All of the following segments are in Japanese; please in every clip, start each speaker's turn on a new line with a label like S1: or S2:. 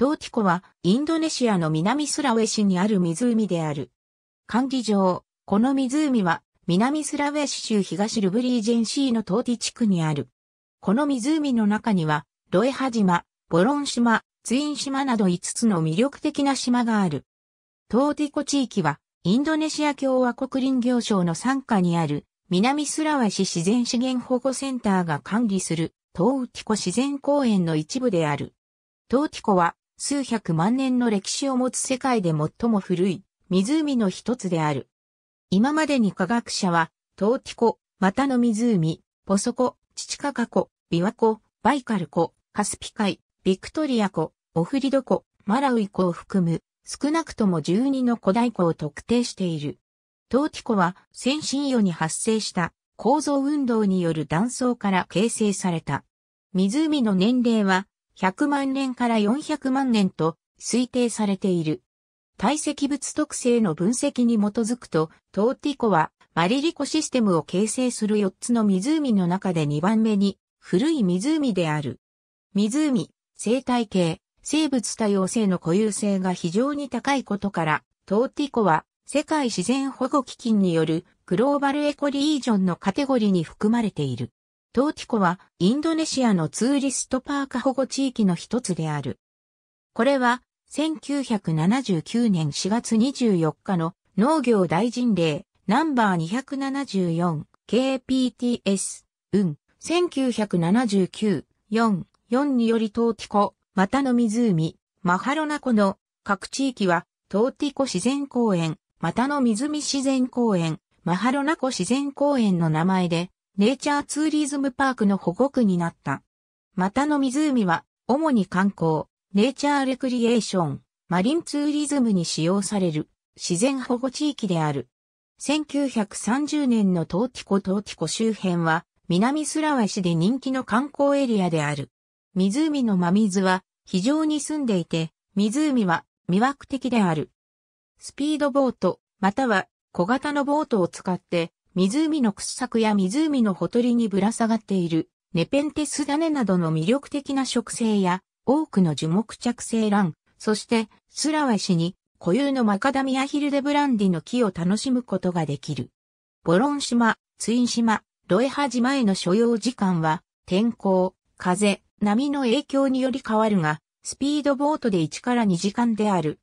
S1: トーティコは、インドネシアの南スラウェシにある湖である。管理上、この湖は、南スラウェシ州東ルブリージェンシーのトーティ地区にある。この湖の中には、ロエハ島、ボロン島、ツイン島など5つの魅力的な島がある。トーティコ地域は、インドネシア共和国林業省の傘下にある、南スラワ市自然資源保護センターが管理する、トーティコ自然公園の一部である。トーティコは、数百万年の歴史を持つ世界で最も古い湖の一つである。今までに科学者は、トーティコ、またの湖、ポソコ、チチカカ湖、ビワ湖、バイカル湖、カスピ海、ビクトリア湖、オフリド湖、マラウイ湖を含む、少なくとも12の古代湖を特定している。トーティコは先進世に発生した構造運動による断層から形成された。湖の年齢は100万年から400万年と推定されている。堆積物特性の分析に基づくと、トーティコはマリリコシステムを形成する4つの湖の中で2番目に古い湖である。湖、生態系、生物多様性の固有性が非常に高いことから、トーティコは世界自然保護基金によるグローバルエコリージョンのカテゴリーに含まれている。トーティコはインドネシアのツーリストパーク保護地域の一つである。これは1979年4月24日の農業大臣令ナンバー 274KPTS 運1979-44によりトーティコ、またの湖、マハロナ湖の各地域はトーティコ自然公園、またの湖自然公園、マハロナ湖自然公園の名前でネイチャーツーリズムパークの保護区になった。またの湖は、主に観光、ネイチャーレクリエーション、マリンツーリズムに使用される自然保護地域である。1930年のトーティコトーティコ周辺は南スラワ市で人気の観光エリアである。湖の真水は非常に澄んでいて、湖は魅惑的である。スピードボート、または小型のボートを使って湖の掘削や湖のほとりにぶら下がっているネペンテスダネなどの魅力的な植生や多くの樹木着生卵、そしてスラワシに固有のマカダミアヒルデブランディの木を楽しむことができる。ボロン島、ツイン島、ロエハ島への所要時間は天候、風、波の影響により変わるが、スピードボートで1から2時間である。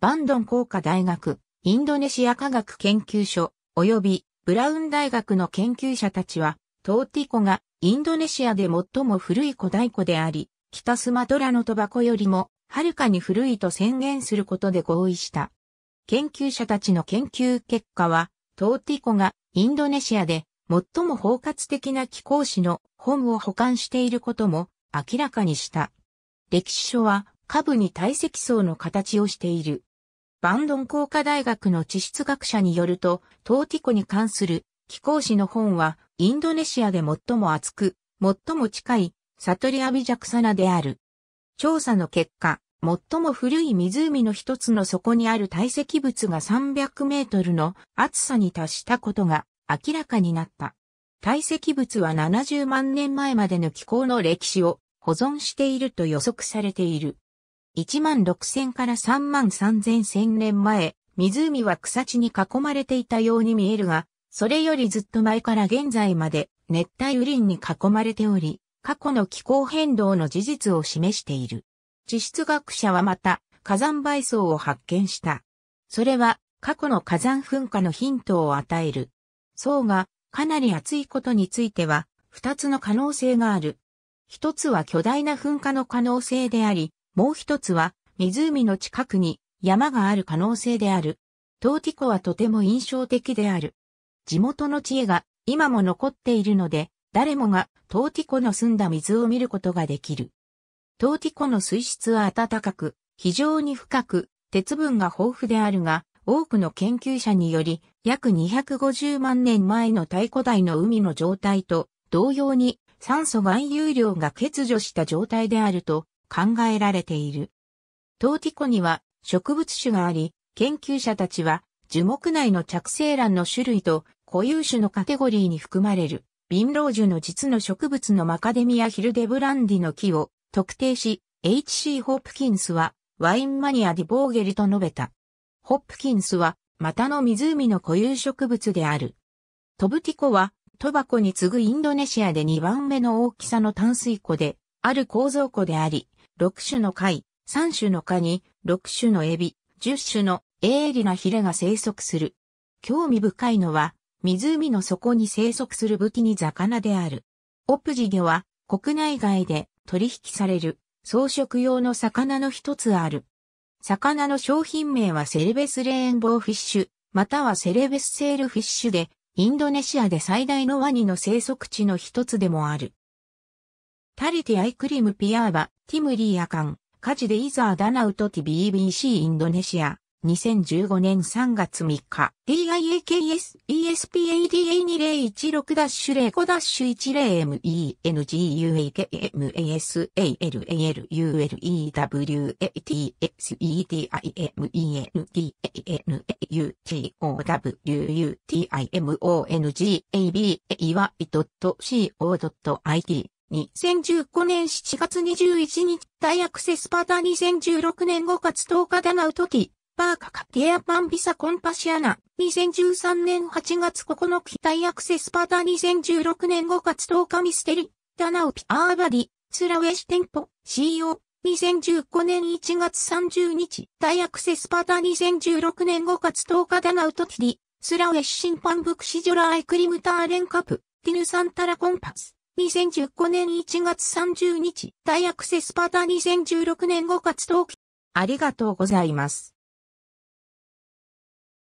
S1: バンドン工科大学、インドネシア科学研究所、及びブラウン大学の研究者たちは、トーティ湖がインドネシアで最も古い古代湖であり、北スマトラのトバコよりも、はるかに古いと宣言することで合意した。研究者たちの研究結果は、トーティ湖がインドネシアで最も包括的な気候史の本を保管していることも明らかにした。歴史書は下部に堆積層の形をしている。バンドン工科大学の地質学者によると、トーティコに関する気候史の本は、インドネシアで最も厚く、最も近い、サトリアビジャクサナである。調査の結果、最も古い湖の一つの底にある堆積物が300メートルの厚さに達したことが明らかになった。堆積物は70万年前までの気候の歴史を保存していると予測されている。1万6000から3万3000千年前、湖は草地に囲まれていたように見えるが、それよりずっと前から現在まで熱帯雨林に囲まれており、過去の気候変動の事実を示している。地質学者はまた火山倍層を発見した。それは過去の火山噴火のヒントを与える。層がかなり厚いことについては、二つの可能性がある。一つは巨大な噴火の可能性であり、もう一つは、湖の近くに山がある可能性である。トーティコはとても印象的である。地元の知恵が今も残っているので、誰もがトーティコの澄んだ水を見ることができる。トーティコの水質は暖かく、非常に深く、鉄分が豊富であるが、多くの研究者により、約250万年前の太古代の海の状態と同様に酸素含有量が欠如した状態であると考えられている。トーティコには植物種があり、研究者たちは樹木内の着生卵の種類と固有種のカテゴリーに含まれる、貧ジ樹の実の植物のマカデミアヒルデブランディの木を特定し、H.C. ホップキンスはワインマニアディボーゲルと述べた。ホップキンスは股の湖の固有植物である。トブティコはトバコに次ぐインドネシアで2番目の大きさの淡水湖で、ある構造湖であり、6種の貝、3種のカニ、6種のエビ、10種の鋭利なヒレが生息する。興味深いのは、湖の底に生息する武器に魚である。オプジ魚は国内外で取引される装飾用の魚の一つある。魚の商品名はセレベスレーンボーフィッシュ、またはセレベスセールフィッシュで、インドネシアで最大のワニの生息地の一つでもある。タリティアイクリムピアーバ、ティムリーアカン、カ事でイザーダナウトティ BBC インドネシア、2015年3月3日、DIAKS e s p a d a 2 0 0 8 0 1 6 0 1 0 8 0 1 0 u l e w a t a l u l e W a t i m o n u t i m o n g a b a y .co.it 2015年7月21日、大アクセスパタ2016年5月10日ダナウトキ、バーカカティアパンビサコンパシアナ、2013年8月9日、大アクセスパタ2016年5月10日ミステリ、ダナウピアーバディ、スラウェシテンポ、CO、2015年1月30日、大アクセスパタ2016年5月10日ダナウトキィリ、スラウェシシンパンブクシジョラーイクリムターレンカプ、ティヌサンタラコンパス。2015年1月30日、大アクセスパタ2016年5月登記。ありがとうございます。